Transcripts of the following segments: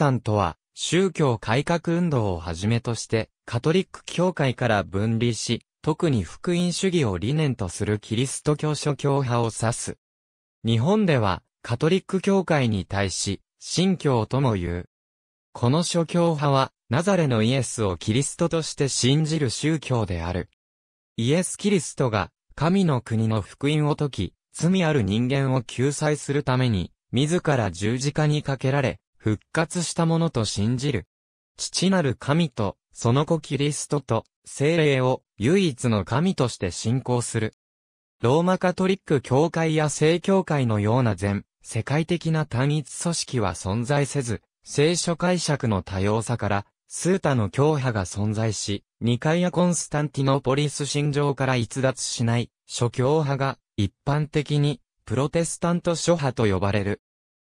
タンとは、宗教改革運動をはじめとして、カトリック教会から分離し、特に福音主義を理念とするキリスト教諸教派を指す。日本では、カトリック教会に対し、信教とも言う。この諸教派は、ナザレのイエスをキリストとして信じる宗教である。イエス・キリストが、神の国の福音を説き、罪ある人間を救済するために、自ら十字架にかけられ、復活したものと信じる。父なる神と、その子キリストと、精霊を唯一の神として信仰する。ローマカトリック教会や聖教会のような全、世界的な単一組織は存在せず、聖書解釈の多様さから、数多の教派が存在し、ニカイア・コンスタンティノポリス信条から逸脱しない、諸教派が、一般的に、プロテスタント諸派と呼ばれる。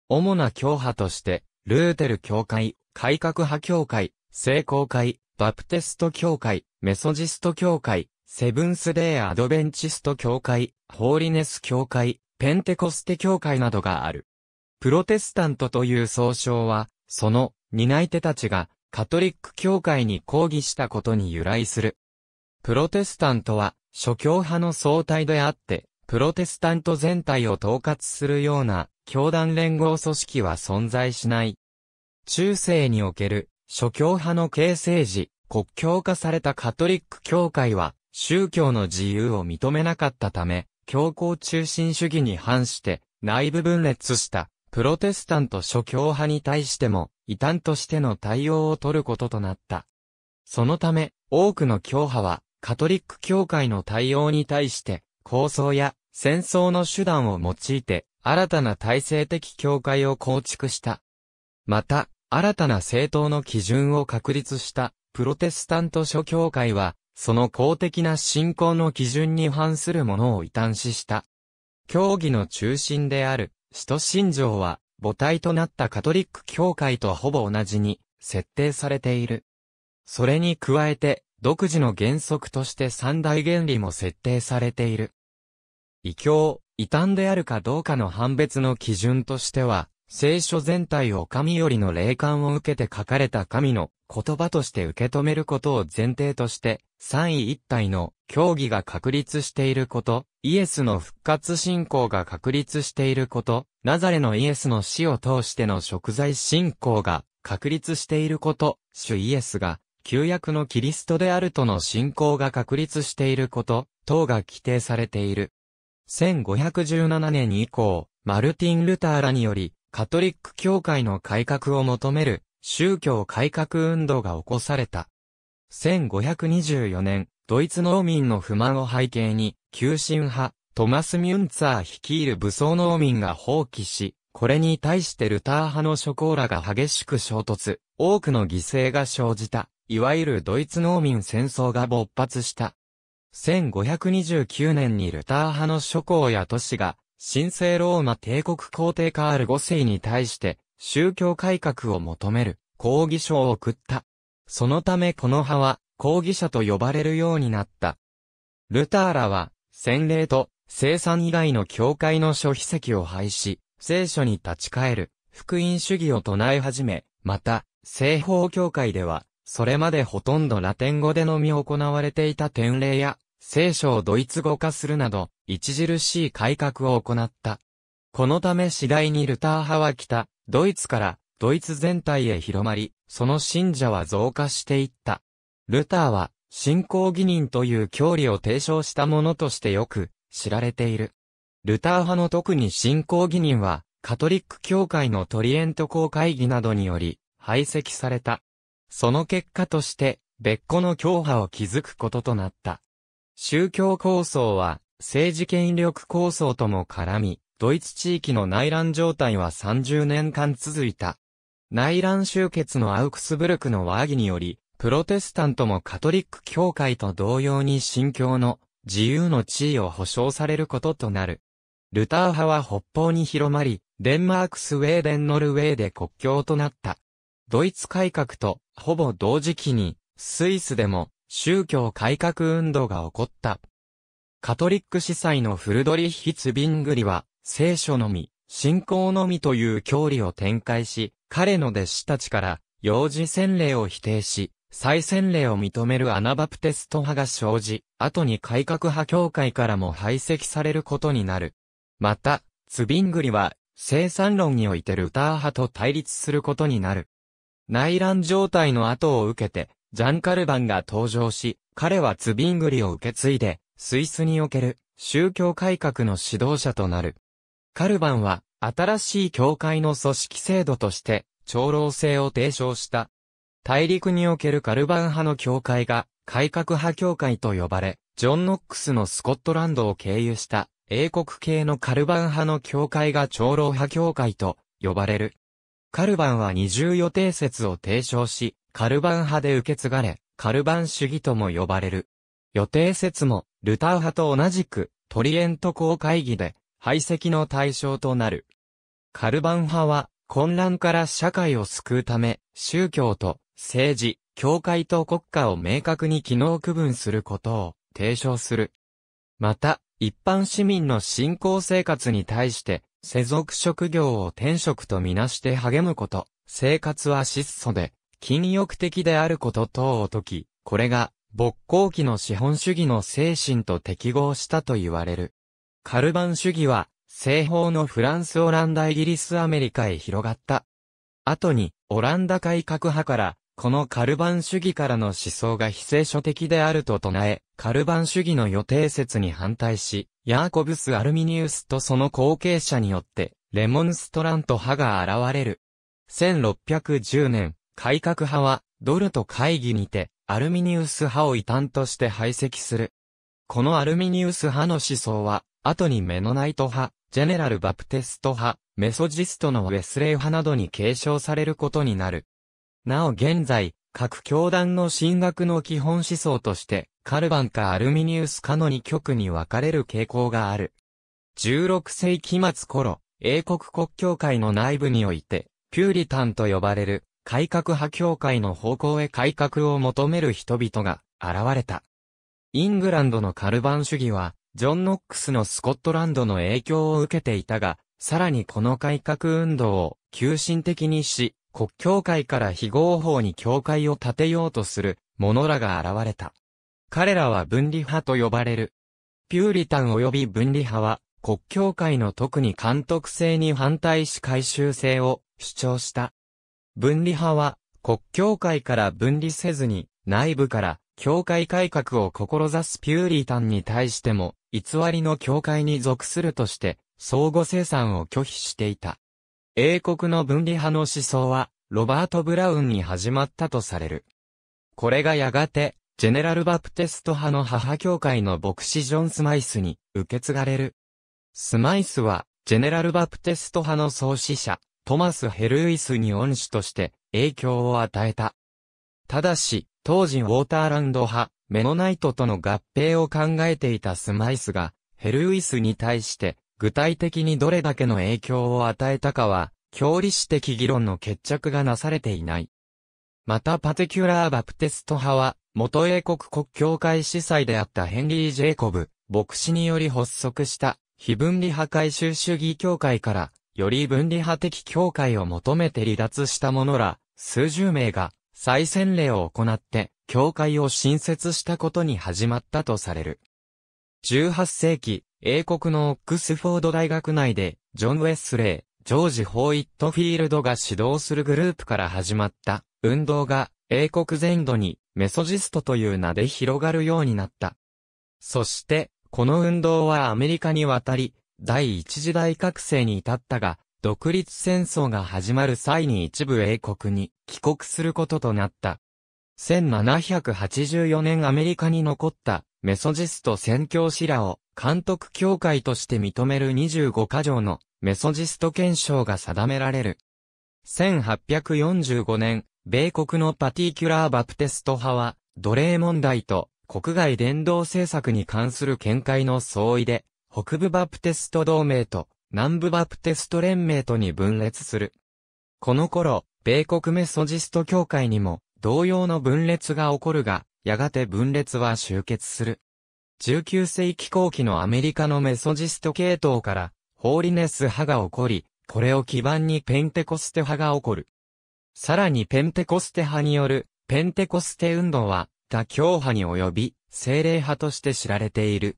主な教派として、ルーテル教会、改革派教会、聖公会、バプテスト教会、メソジスト教会、セブンスデーアドベンチスト教会、ホーリネス教会、ペンテコステ教会などがある。プロテスタントという総称は、その担い手たちがカトリック教会に抗議したことに由来する。プロテスタントは諸教派の総体であって、プロテスタント全体を統括するような教団連合組織は存在しない。中世における、諸教派の形成時、国教化されたカトリック教会は、宗教の自由を認めなかったため、教皇中心主義に反して、内部分裂した、プロテスタント諸教派に対しても、異端としての対応を取ることとなった。そのため、多くの教派は、カトリック教会の対応に対して、構想や戦争の手段を用いて、新たな体制的教会を構築した。また、新たな政党の基準を確立したプロテスタント諸教会は、その公的な信仰の基準に反するものを異端視した。教義の中心である、使徒信条は、母体となったカトリック教会とほぼ同じに、設定されている。それに加えて、独自の原則として三大原理も設定されている。異教、異端であるかどうかの判別の基準としては、聖書全体を神よりの霊感を受けて書かれた神の言葉として受け止めることを前提として、三位一体の教義が確立していること、イエスの復活信仰が確立していること、ナザレのイエスの死を通しての贖罪信仰が確立していること、主イエスが旧約のキリストであるとの信仰が確立していること、等が規定されている。1517年以降、マルティン・ルターらにより、カトリック教会の改革を求める宗教改革運動が起こされた。1524年、ドイツ農民の不満を背景に、急進派、トマス・ミュンツァー率いる武装農民が放棄し、これに対してルター派の諸行らが激しく衝突、多くの犠牲が生じた、いわゆるドイツ農民戦争が勃発した。1529年にルター派の諸侯や都市が、神聖ローマ帝国皇帝カール5世に対して、宗教改革を求める、抗議書を送った。そのためこの派は、抗議者と呼ばれるようになった。ルターらは、洗礼と、生産以外の教会の諸秘籍を廃止、聖書に立ち返る、福音主義を唱え始め、また、西方教会では、それまでほとんどラテン語でのみ行われていた典礼や、聖書をドイツ語化するなど、著しい改革を行った。このため次第にルター派は北、ドイツからドイツ全体へ広まり、その信者は増加していった。ルターは、信仰義人という教理を提唱したものとしてよく知られている。ルター派の特に信仰義人は、カトリック教会のトリエント公会議などにより排斥された。その結果として、別個の教派を築くこととなった。宗教構想は政治権力構想とも絡み、ドイツ地域の内乱状態は30年間続いた。内乱集結のアウクスブルクの和議により、プロテスタントもカトリック教会と同様に信教の自由の地位を保障されることとなる。ルター派は北方に広まり、デンマークスウェーデンノルウェーで国境となった。ドイツ改革とほぼ同時期に、スイスでも宗教改革運動が起こった。カトリック司祭のフルドリッヒ・ツビングリは、聖書のみ、信仰のみという教理を展開し、彼の弟子たちから、幼児洗礼を否定し、再洗礼を認めるアナバプテスト派が生じ、後に改革派協会からも排斥されることになる。また、ツビングリは、生産論においてルター派と対立することになる。内乱状態の後を受けて、ジャンカルバンが登場し、彼はツビングリを受け継いで、スイスにおける宗教改革の指導者となる。カルバンは、新しい教会の組織制度として、長老制を提唱した。大陸におけるカルバン派の教会が、改革派教会と呼ばれ、ジョン・ノックスのスコットランドを経由した、英国系のカルバン派の教会が長老派教会と呼ばれる。カルバンは二重予定説を提唱し、カルバン派で受け継がれ、カルバン主義とも呼ばれる。予定説も、ルター派と同じく、トリエント公会議で、排斥の対象となる。カルバン派は、混乱から社会を救うため、宗教と政治、教会と国家を明確に機能区分することを提唱する。また、一般市民の信仰生活に対して、世俗職業を転職とみなして励むこと、生活は質素で、禁欲的であること等を解き、これが、勃興期の資本主義の精神と適合したと言われる。カルバン主義は、西方のフランスオランダイギリスアメリカへ広がった。後に、オランダ改革派から、このカルバン主義からの思想が非聖書的であると唱え、カルバン主義の予定説に反対し、ヤーコブス・アルミニウスとその後継者によって、レモンストラント派が現れる。1610年、改革派は、ドルト会議にて、アルミニウス派を異端として排斥する。このアルミニウス派の思想は、後にメノナイト派、ジェネラル・バプテスト派、メソジストのウェスレイ派などに継承されることになる。なお現在、各教団の進学の基本思想として、カルバンかアルミニウスかの二極に分かれる傾向がある。16世紀末頃、英国国教会の内部において、ピューリタンと呼ばれる改革派協会の方向へ改革を求める人々が現れた。イングランドのカルバン主義は、ジョン・ノックスのスコットランドの影響を受けていたが、さらにこの改革運動を急進的にし、国教会から非合法に教会を建てようとする者らが現れた。彼らは分離派と呼ばれる。ピューリタン及び分離派は、国教会の特に監督制に反対し改修制を主張した。分離派は、国教会から分離せずに、内部から、教会改革を志すピューリータンに対しても、偽りの教会に属するとして、相互生産を拒否していた。英国の分離派の思想は、ロバート・ブラウンに始まったとされる。これがやがて、ジェネラル・バプテスト派の母教会の牧師ジョン・スマイスに受け継がれる。スマイスは、ジェネラル・バプテスト派の創始者、トマス・ヘルイスに恩師として影響を与えた。ただし、当時ウォーターランド派、メノナイトとの合併を考えていたスマイスが、ヘルイスに対して具体的にどれだけの影響を与えたかは、教理史的議論の決着がなされていない。またパテキュラー・バプテスト派は、元英国国教会司祭であったヘンリー・ジェイコブ、牧師により発足した、非分離破壊収主義協会から、より分離派的教会を求めて離脱した者ら、数十名が、再洗礼を行って、教会を新設したことに始まったとされる。18世紀、英国のオックスフォード大学内で、ジョン・ウェスレー、ジョージ・ホイットフィールドが指導するグループから始まった、運動が、英国全土に、メソジストという名で広がるようになった。そして、この運動はアメリカに渡り、第一次大覚醒に至ったが、独立戦争が始まる際に一部英国に帰国することとなった。1784年アメリカに残ったメソジスト宣教師らを監督協会として認める25カ条のメソジスト憲章が定められる。1845年、米国のパティキュラー・バプテスト派は、奴隷問題と国外伝道政策に関する見解の相違で、北部バプテスト同盟と南部バプテスト連盟とに分裂する。この頃、米国メソジスト教会にも同様の分裂が起こるが、やがて分裂は終結する。19世紀後期のアメリカのメソジスト系統から、ホーリネス派が起こり、これを基盤にペンテコステ派が起こる。さらにペンテコステ派による、ペンテコステ運動は、他教派に及び、精霊派として知られている。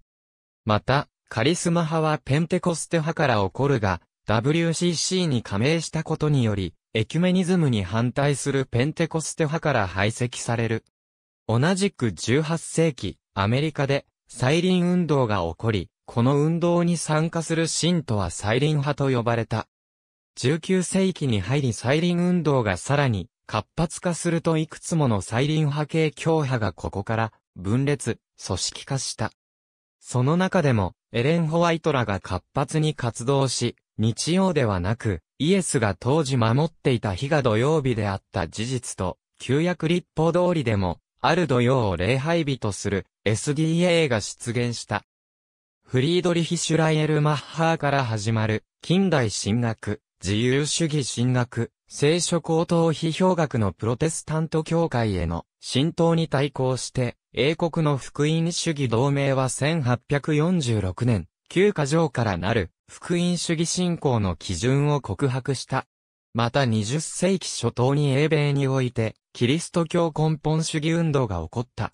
また、カリスマ派はペンテコステ派から起こるが、WCC に加盟したことにより、エキュメニズムに反対するペンテコステ派から排斥される。同じく18世紀、アメリカで、サイリン運動が起こり、この運動に参加する信徒はサイリン派と呼ばれた。19世紀に入りサイリン運動がさらに活発化するといくつものサイリン派系教派がここから分裂、組織化した。その中でも、エレン・ホワイトらが活発に活動し、日曜ではなく、イエスが当時守っていた日が土曜日であった事実と、旧約立法通りでも、ある土曜を礼拝日とする SDA が出現した。フリードリヒ・シュライエル・マッハーから始まる、近代神学、自由主義神学、聖書高等批評学のプロテスタント教会への浸透に対抗して、英国の福音主義同盟は1846年、旧過条からなる福音主義信仰の基準を告白した。また20世紀初頭に英米において、キリスト教根本主義運動が起こった。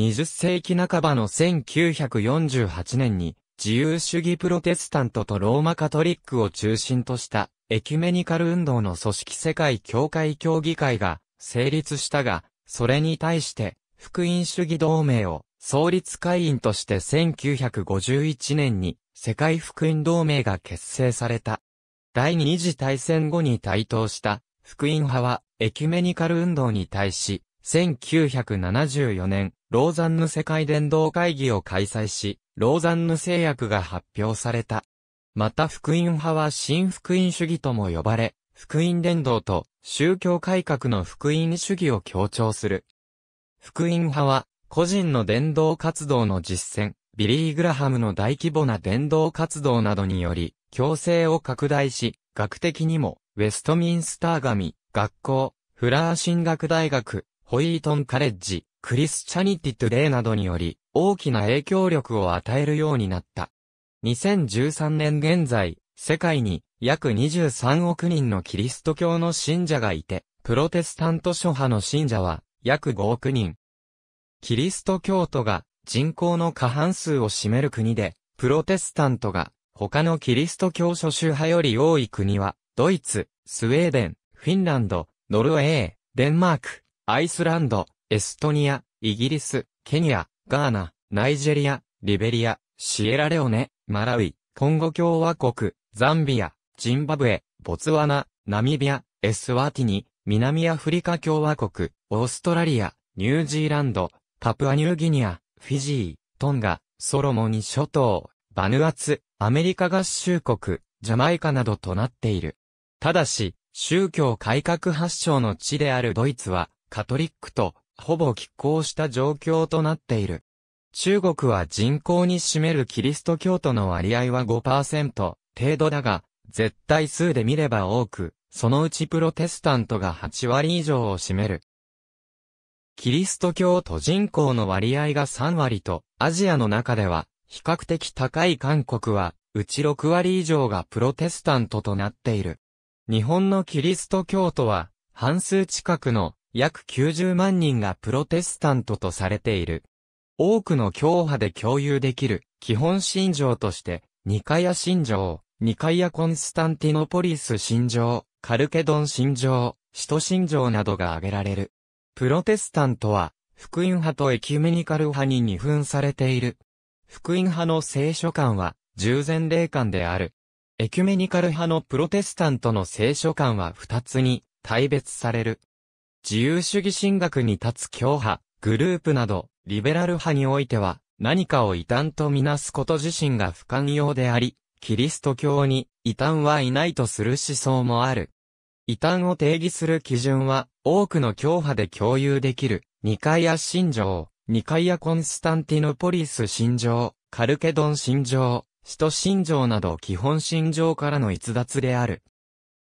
20世紀半ばの1948年に、自由主義プロテスタントとローマカトリックを中心とした、エキュメニカル運動の組織世界協会協議会が成立したが、それに対して、福音主義同盟を創立会員として1951年に世界福音同盟が結成された。第二次大戦後に台頭した福音派はエキュメニカル運動に対し、1974年、ローザンヌ世界伝道会議を開催し、ローザンヌ制約が発表された。また福音派は新福音主義とも呼ばれ、福音伝道と宗教改革の福音主義を強調する福音派は、個人の伝道活動の実践、ビリー・グラハムの大規模な伝道活動などにより、強制を拡大し、学的にも、ウェストミンスター神、学校、フラー神学大学、ホイートンカレッジ、クリスチャニティトゥデイなどにより、大きな影響力を与えるようになった。2013年現在、世界に約23億人のキリスト教の信者がいて、プロテスタント諸派の信者は約5億人。キリスト教徒が人口の過半数を占める国で、プロテスタントが他のキリスト教諸宗派より多い国は、ドイツ、スウェーデン、フィンランド、ノルウェー、デンマーク、アイスランド、エストニア、イギリス、ケニア、ガーナ、ナイジェリア、リベリア、シエラレオネ、マラウイ、コンゴ共和国、ザンビア、ジンバブエ、ボツワナ、ナミビア、エスワティニ、南アフリカ共和国、オーストラリア、ニュージーランド、パプアニューギニア、フィジー、トンガ、ソロモニ諸島、バヌアツ、アメリカ合衆国、ジャマイカなどとなっている。ただし、宗教改革発祥の地であるドイツは、カトリックと、ほぼ拮抗した状況となっている。中国は人口に占めるキリスト教徒の割合は5%程度だが、絶対数で見れば多く、そのうちプロテスタントが8割以上を占める。キリスト教徒人口の割合が3割と、アジアの中では、比較的高い韓国は、うち6割以上がプロテスタントとなっている。日本のキリスト教徒は、半数近くの約90万人がプロテスタントとされている。多くの教派で共有できる基本信条として、ニカヤ信条、ニカヤコンスタンティノポリス信条、カルケドン信条、使徒信条などが挙げられる。プロテスタントは、福音派とエキュメニカル派に二分されている。福音派の聖書館は、従前霊館である。エキュメニカル派のプロテスタントの聖書館は二つに、大別される。自由主義神学に立つ教派、グループなど、リベラル派においては、何かを異端とみなすこと自身が不寛容であり、キリスト教に異端はいないとする思想もある。異端を定義する基準は、多くの教派で共有できる、ニカイア信条、ニカイアコンスタンティノポリス信条、カルケドン信条、使徒信条など基本信条からの逸脱である。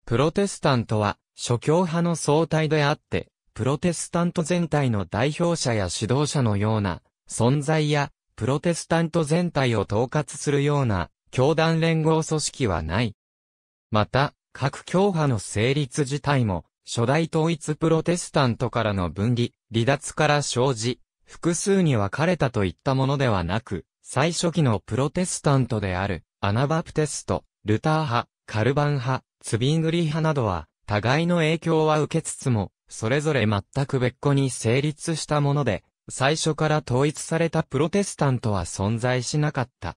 プロテスタントは、諸教派の総体であって、プロテスタント全体の代表者や指導者のような、存在や、プロテスタント全体を統括するような、教団連合組織はない。また、各教派の成立自体も、初代統一プロテスタントからの分離、離脱から生じ、複数に分かれたといったものではなく、最初期のプロテスタントである、アナバプテスト、ルター派、カルバン派、ツビングリー派などは、互いの影響は受けつつも、それぞれ全く別個に成立したもので、最初から統一されたプロテスタントは存在しなかった。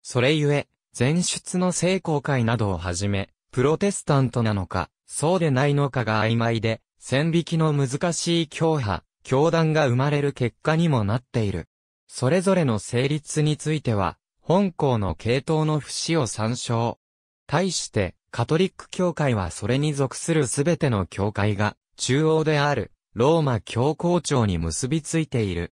それゆえ、前出の聖公会などをはじめ、プロテスタントなのか、そうでないのかが曖昧で、線引きの難しい教派、教団が生まれる結果にもなっている。それぞれの成立については、本校の系統の節を参照。対して、カトリック教会はそれに属するすべての教会が、中央である、ローマ教皇庁に結びついている。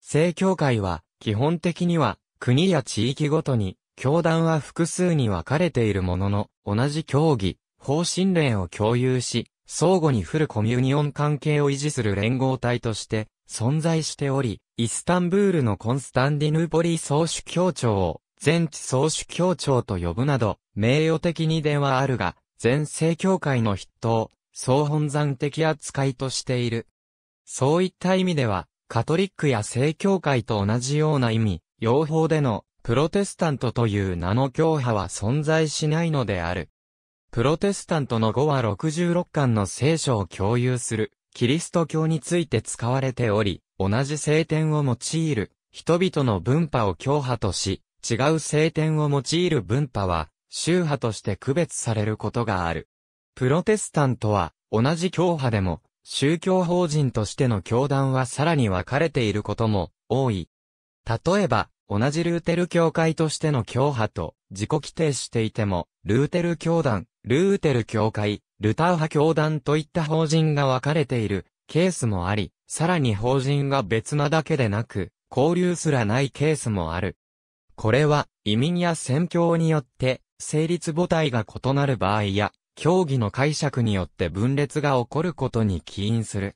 正教会は、基本的には、国や地域ごとに、教団は複数に分かれているものの、同じ教義、方針連を共有し、相互にフルコミュニオン関係を維持する連合体として存在しており、イスタンブールのコンスタンディヌーポリ総主教庁を全地総主教庁と呼ぶなど、名誉的にではあるが、全聖教会の筆頭、総本山的扱いとしている。そういった意味では、カトリックや聖教会と同じような意味、用法でのプロテスタントという名の教派は存在しないのである。プロテスタントの語は66巻の聖書を共有する、キリスト教について使われており、同じ聖典を用いる、人々の文派を教派とし、違う聖典を用いる文派は、宗派として区別されることがある。プロテスタントは、同じ教派でも、宗教法人としての教団はさらに分かれていることも多い。例えば、同じルーテル教会としての教派と自己規定していても、ルーテル教団、ルーテル教会、ルター派教団といった法人が分かれているケースもあり、さらに法人が別なだけでなく、交流すらないケースもある。これは、移民や宣教によって、成立母体が異なる場合や、教義の解釈によって分裂が起こることに起因する。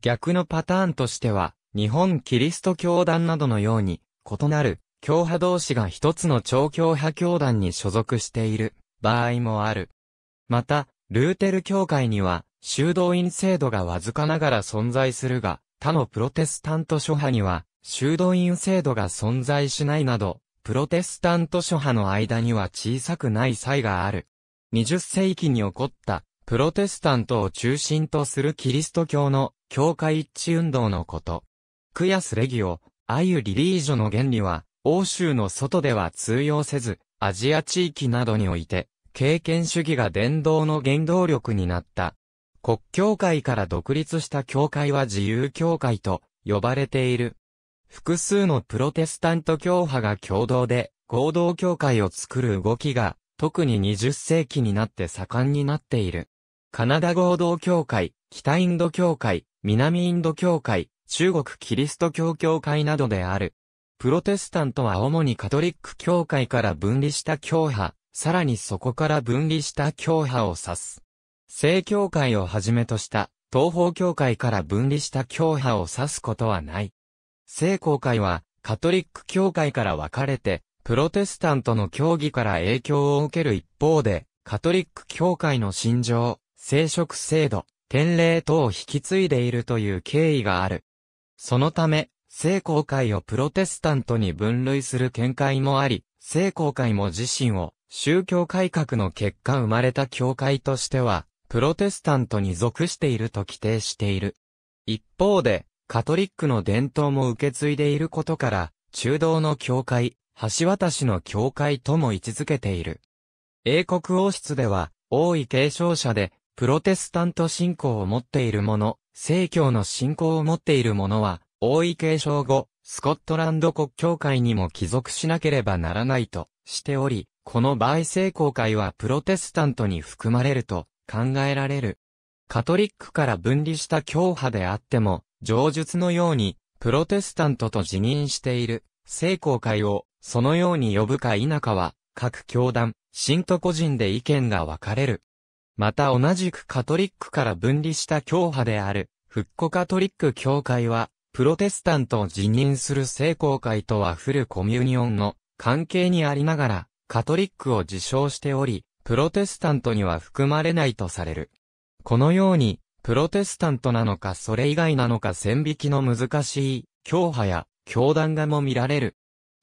逆のパターンとしては、日本キリスト教団などのように、異なる、教派同士が一つの超教派教団に所属している場合もある。また、ルーテル教会には、修道院制度がわずかながら存在するが、他のプロテスタント諸派には、修道院制度が存在しないなど、プロテスタント諸派の間には小さくない差異がある。20世紀に起こった、プロテスタントを中心とするキリスト教の教会一致運動のこと。クヤス・レギオ、あユリリージョの原理は、欧州の外では通用せず、アジア地域などにおいて、経験主義が伝道の原動力になった。国教会から独立した教会は自由教会と呼ばれている。複数のプロテスタント教派が共同で合同教会を作る動きが特に20世紀になって盛んになっている。カナダ合同教会、北インド教会、南インド教会、中国キリスト教教会などである。プロテスタントは主にカトリック教会から分離した教派、さらにそこから分離した教派を指す。正教会をはじめとした東方教会から分離した教派を指すことはない。正教会はカトリック教会から分かれて、プロテスタントの教義から影響を受ける一方で、カトリック教会の信条、聖職制度、典礼等を引き継いでいるという経緯がある。そのため、聖公会をプロテスタントに分類する見解もあり、聖公会も自身を宗教改革の結果生まれた教会としては、プロテスタントに属していると規定している。一方で、カトリックの伝統も受け継いでいることから、中道の教会、橋渡しの教会とも位置づけている。英国王室では、王位継承者で、プロテスタント信仰を持っている者、正教の信仰を持っている者は、王位継承後、スコットランド国教会にも帰属しなければならないとしており、この場合聖公会はプロテスタントに含まれると考えられる。カトリックから分離した教派であっても、上述のように、プロテスタントと辞任している聖公会をそのように呼ぶか否かは、各教団、信徒個人で意見が分かれる。また同じくカトリックから分離した教派である、復古カトリック教会は、プロテスタントを辞任する聖公会とはフルコミュニオンの関係にありながら、カトリックを自称しており、プロテスタントには含まれないとされる。このように、プロテスタントなのかそれ以外なのか線引きの難しい、教派や教団がも見られる。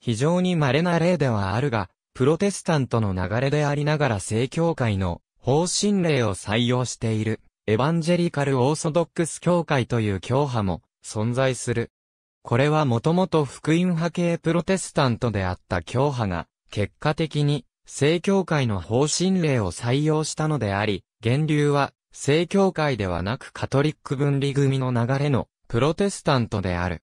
非常に稀な例ではあるが、プロテスタントの流れでありながら正教会の方針令を採用している、エヴァンジェリカル・オーソドックス教会という教派も存在する。これはもともと福音派系プロテスタントであった教派が、結果的に、正教会の方針令を採用したのであり、源流は、正教会ではなくカトリック分離組の流れの、プロテスタントである。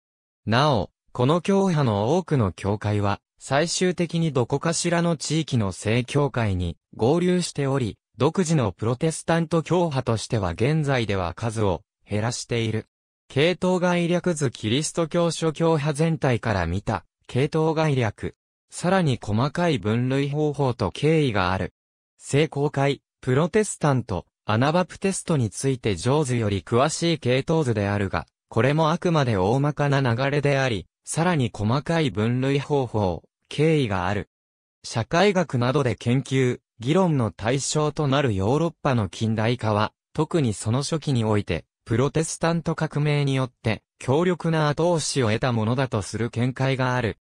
なお、この教派の多くの教会は、最終的にどこかしらの地域の正教会に合流しており、独自のプロテスタント教派としては現在では数を減らしている。系統概略図キリスト教諸教派全体から見た系統概略。さらに細かい分類方法と経緯がある。聖公会、プロテスタント、アナバプテストについて上手より詳しい系統図であるが、これもあくまで大まかな流れであり、さらに細かい分類方法、経緯がある。社会学などで研究、議論の対象となるヨーロッパの近代化は、特にその初期において、プロテスタント革命によって、強力な後押しを得たものだとする見解がある。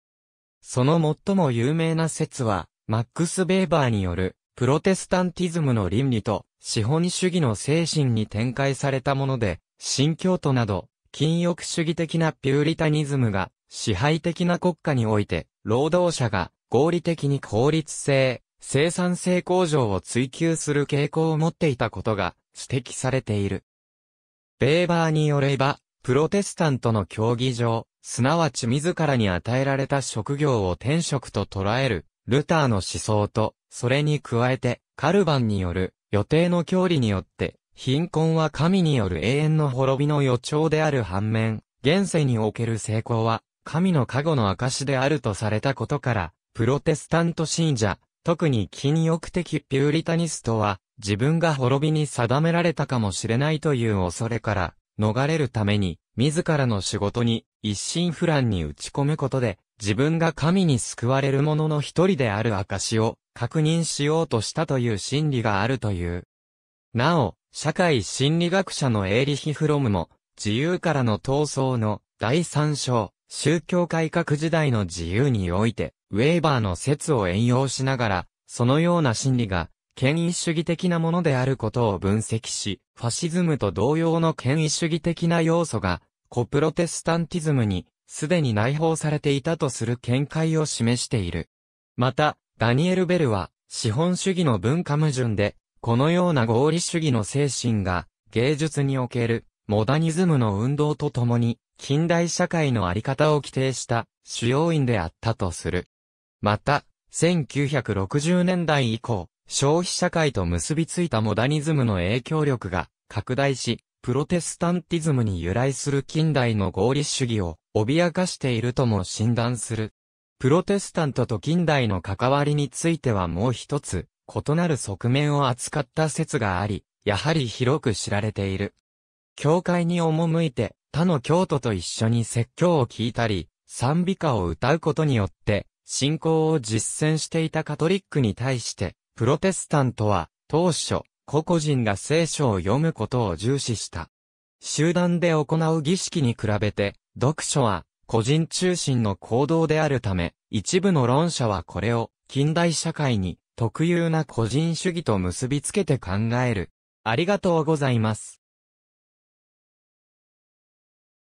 その最も有名な説は、マックス・ベーバーによる、プロテスタンティズムの倫理と、資本主義の精神に展開されたもので、新教徒など、禁欲主義的なピューリタニズムが、支配的な国家において、労働者が、合理的に効率性、生産性向上を追求する傾向を持っていたことが指摘されている。ベーバーによれば、プロテスタントの競技場、すなわち自らに与えられた職業を天職と捉える、ルターの思想と、それに加えて、カルバンによる予定の教理によって、貧困は神による永遠の滅びの予兆である反面、現世における成功は、神の加護の証であるとされたことから、プロテスタント信者、特に禁欲的ピューリタニストは、自分が滅びに定められたかもしれないという恐れから、逃れるために、自らの仕事に、一心不乱に打ち込むことで、自分が神に救われる者の一人である証を、確認しようとしたという心理があるという。なお、社会心理学者のエーリヒ・フロムも、自由からの闘争の第三章、宗教改革時代の自由において、ウェーバーの説を援用しながら、そのような心理が、権威主義的なものであることを分析し、ファシズムと同様の権威主義的な要素が、コプロテスタンティズムに、すでに内包されていたとする見解を示している。また、ダニエル・ベルは、資本主義の文化矛盾で、このような合理主義の精神が、芸術における、モダニズムの運動とともに、近代社会のあり方を規定した主要因であったとする。また、1960年代以降、消費社会と結びついたモダニズムの影響力が拡大し、プロテスタンティズムに由来する近代の合理主義を脅かしているとも診断する。プロテスタントと近代の関わりについてはもう一つ、異なる側面を扱った説があり、やはり広く知られている。教会に赴いて、他の教徒と一緒に説教を聞いたり、賛美歌を歌うことによって、信仰を実践していたカトリックに対して、プロテスタントは、当初、個々人が聖書を読むことを重視した。集団で行う儀式に比べて、読書は、個人中心の行動であるため、一部の論者はこれを、近代社会に、特有な個人主義と結びつけて考える。ありがとうございます。